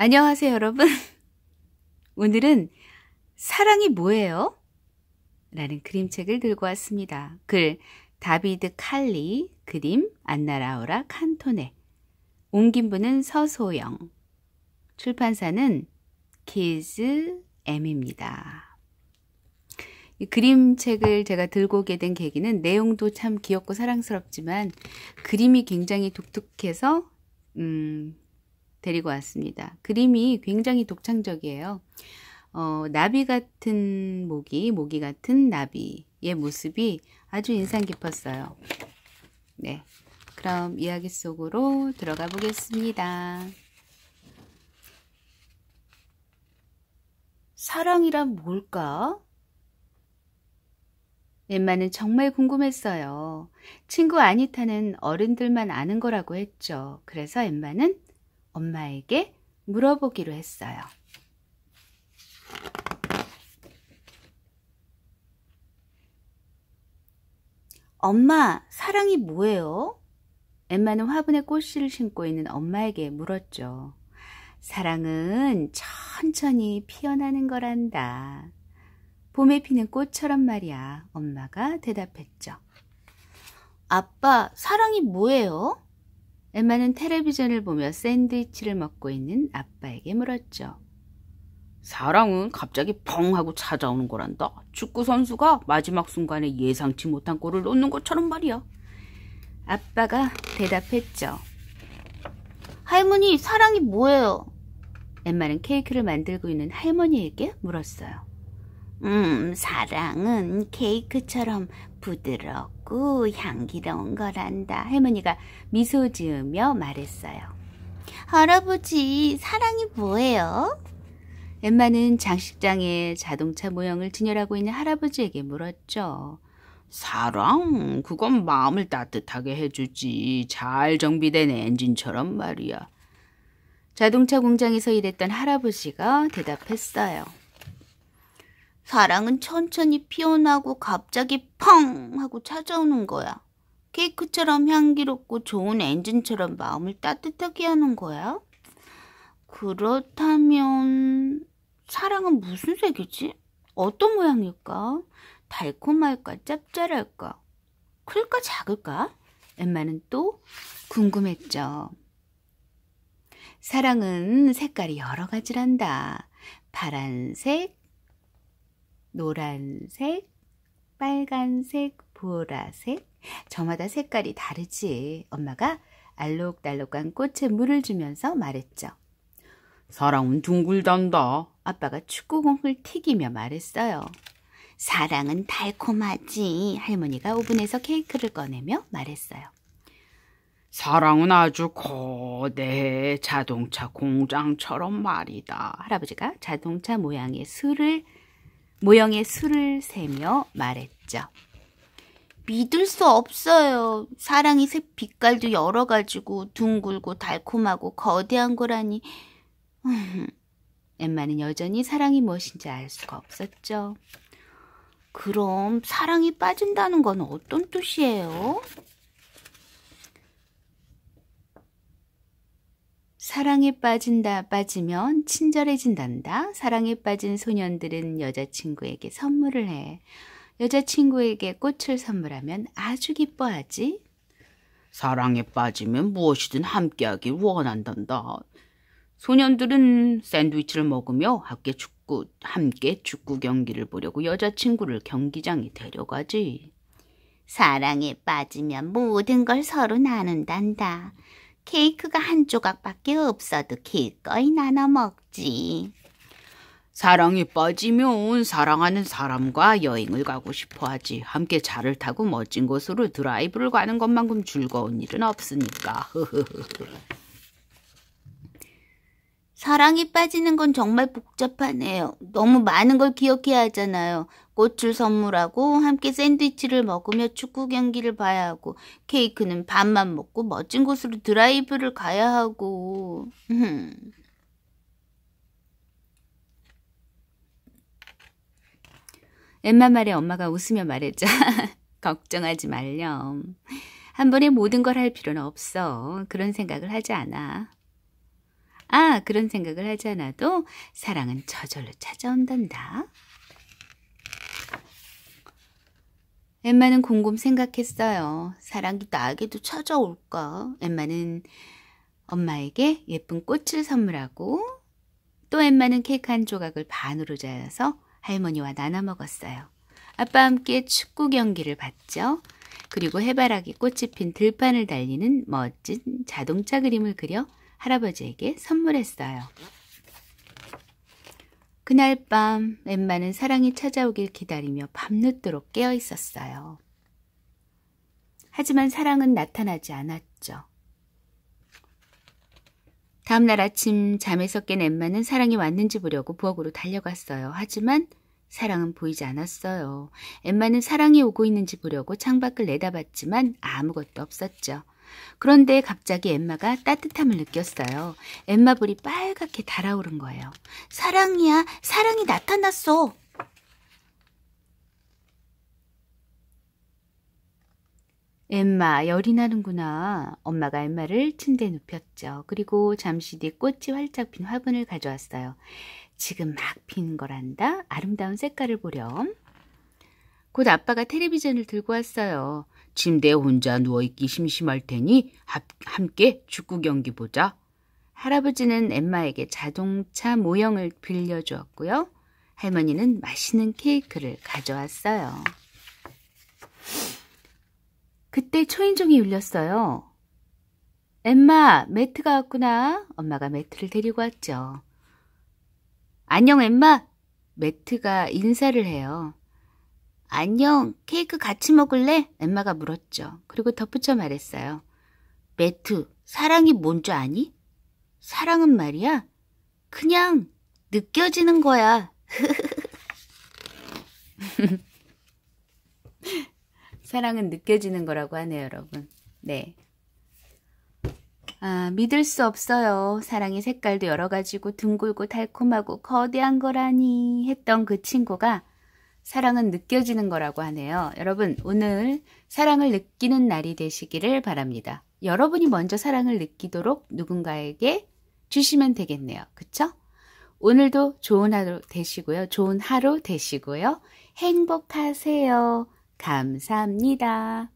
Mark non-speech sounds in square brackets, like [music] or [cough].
안녕하세요, 여러분. [laughs] 오늘은 사랑이 뭐예요? 라는 그림책을 들고 왔습니다. 글 다비드 칼리, 그림 안나라우라 칸토네. 옮긴 분은 서소영. 출판사는 키즈 M입니다. 이 그림책을 제가 들고 오게 된 계기는 내용도 참 귀엽고 사랑스럽지만 그림이 굉장히 독특해서 음, 데리고 왔습니다. 그림이 굉장히 독창적이에요. 어, 나비 같은 모기, 모기 같은 나비의 모습이 아주 인상 깊었어요. 네. 그럼 이야기 속으로 들어가 보겠습니다. 사랑이란 뭘까? 엠마는 정말 궁금했어요. 친구 아니타는 어른들만 아는 거라고 했죠. 그래서 엠마는 엄마에게 물어보기로 했어요. 엄마, 사랑이 뭐예요? 엠마는 화분에 꽃씨를 심고 있는 엄마에게 물었죠. 사랑은 천천히 피어나는 거란다. 봄에 피는 꽃처럼 말이야. 엄마가 대답했죠. 아빠, 사랑이 뭐예요? 엠마는 텔레비전을 보며 샌드위치를 먹고 있는 아빠에게 물었죠. 사랑은 갑자기 펑 하고 찾아오는 거란다. 축구 선수가 마지막 순간에 예상치 못한 골을 놓는 것처럼 말이야. 아빠가 대답했죠. 할머니, 사랑이 뭐예요? 엠마는 케이크를 만들고 있는 할머니에게 물었어요. 음, 사랑은 케이크처럼 부드럽고 향기로운 거란다. 할머니가 미소 지으며 말했어요. 할아버지, 사랑이 뭐예요? 엠마는 장식장에 자동차 모형을 진열하고 있는 할아버지에게 물었죠. 사랑? 그건 마음을 따뜻하게 해주지. 잘 정비된 엔진처럼 말이야. 자동차 공장에서 일했던 할아버지가 대답했어요. 사랑은 천천히 피어나고 갑자기 펑 하고 찾아오는 거야. 케이크처럼 향기롭고 좋은 엔진처럼 마음을 따뜻하게 하는 거야. 그렇다면 사랑은 무슨 색이지? 어떤 모양일까? 달콤할까? 짭짤할까? 클까 작을까? 엠마는 또 궁금했죠. 사랑은 색깔이 여러 가지란다. 파란색, 노란색, 빨간색, 보라색. 저마다 색깔이 다르지. 엄마가 알록달록한 꽃에 물을 주면서 말했죠. 사랑은 둥글단다. 아빠가 축구공을 튀기며 말했어요. 사랑은 달콤하지. 할머니가 오븐에서 케이크를 꺼내며 말했어요. 사랑은 아주 거대해. 자동차 공장처럼 말이다. 할아버지가 자동차 모양의 술을 모형의 수를 세며 말했죠. 믿을 수 없어요. 사랑이 색 빛깔도 여러 가지고 둥글고 달콤하고 거대한 거라니. [laughs] 엠마는 여전히 사랑이 무엇인지 알 수가 없었죠. 그럼 사랑이 빠진다는 건 어떤 뜻이에요? 사랑에 빠진다 빠지면 친절해진단다. 사랑에 빠진 소년들은 여자친구에게 선물을 해. 여자친구에게 꽃을 선물하면 아주 기뻐하지. 사랑에 빠지면 무엇이든 함께하길 원한단다. 소년들은 샌드위치를 먹으며 함께 축구, 함께 축구 경기를 보려고 여자친구를 경기장에 데려가지. 사랑에 빠지면 모든 걸 서로 나눈단다. 케이크가 한 조각밖에 없어도 기꺼이 나눠 먹지. 사랑이 빠지면 사랑하는 사람과 여행을 가고 싶어 하지. 함께 차를 타고 멋진 곳으로 드라이브를 가는 것만큼 즐거운 일은 없으니까. [laughs] 사랑에 빠지는 건 정말 복잡하네요. 너무 많은 걸 기억해야 하잖아요. 꽃을 선물하고 함께 샌드위치를 먹으며 축구 경기를 봐야 하고 케이크는 밥만 먹고 멋진 곳으로 드라이브를 가야 하고 [laughs] 엠마 말에 엄마가 웃으며 말했죠. [laughs] 걱정하지 말렴. 한 번에 모든 걸 할 필요는 없어. 그런 생각을 하지 않아. 아, 그런 생각을 하지 않아도 사랑은 저절로 찾아온단다. 엠마는 곰곰 생각했어요. 사랑이 나에게도 찾아올까? 엠마는 엄마에게 예쁜 꽃을 선물하고 또 엠마는 케이크 한 조각을 반으로 자여서 할머니와 나눠 먹었어요. 아빠와 함께 축구 경기를 봤죠. 그리고 해바라기 꽃이 핀 들판을 달리는 멋진 자동차 그림을 그려 할아버지에게 선물했어요. 그날 밤 엠마는 사랑이 찾아오길 기다리며 밤늦도록 깨어 있었어요. 하지만 사랑은 나타나지 않았죠. 다음날 아침 잠에서 깬 엠마는 사랑이 왔는지 보려고 부엌으로 달려갔어요. 하지만 사랑은 보이지 않았어요. 엠마는 사랑이 오고 있는지 보려고 창밖을 내다봤지만 아무것도 없었죠. 그런데 갑자기 엠마가 따뜻함을 느꼈어요. 엠마 볼이 빨갛게 달아오른 거예요. 사랑이야, 사랑이 나타났어. 엠마, 열이 나는구나. 엄마가 엠마를 침대에 눕혔죠. 그리고 잠시 뒤 꽃이 활짝 핀 화분을 가져왔어요. 지금 막 핀 거란다. 아름다운 색깔을 보렴. 곧 아빠가 텔레비전을 들고 왔어요. 침대에 혼자 누워있기 심심할 테니 함께 축구 경기 보자. 할아버지는 엠마에게 자동차 모형을 빌려주었고요. 할머니는 맛있는 케이크를 가져왔어요. 그때 초인종이 울렸어요. 엠마, 매트가 왔구나. 엄마가 매트를 데리고 왔죠. 안녕, 엠마. 매트가 인사를 해요. 안녕, 케이크 같이 먹을래? 엠마가 물었죠. 그리고 덧붙여 말했어요. 매트, 사랑이 뭔 줄 아니? 사랑은 말이야. 그냥 느껴지는 거야. [laughs] 사랑은 느껴지는 거라고 하네요, 여러분. 네. 아, 믿을 수 없어요. 사랑의 색깔도 여러 가지고 둥글고 달콤하고 거대한 거라니 했던 그 친구가 사랑은 느껴지는 거라고 하네요. 여러분, 오늘 사랑을 느끼는 날이 되시기를 바랍니다. 여러분이 먼저 사랑을 느끼도록 누군가에게 주시면 되겠네요. 그쵸? 오늘도 좋은 하루 되시고요. 좋은 하루 되시고요. 행복하세요. 감사합니다.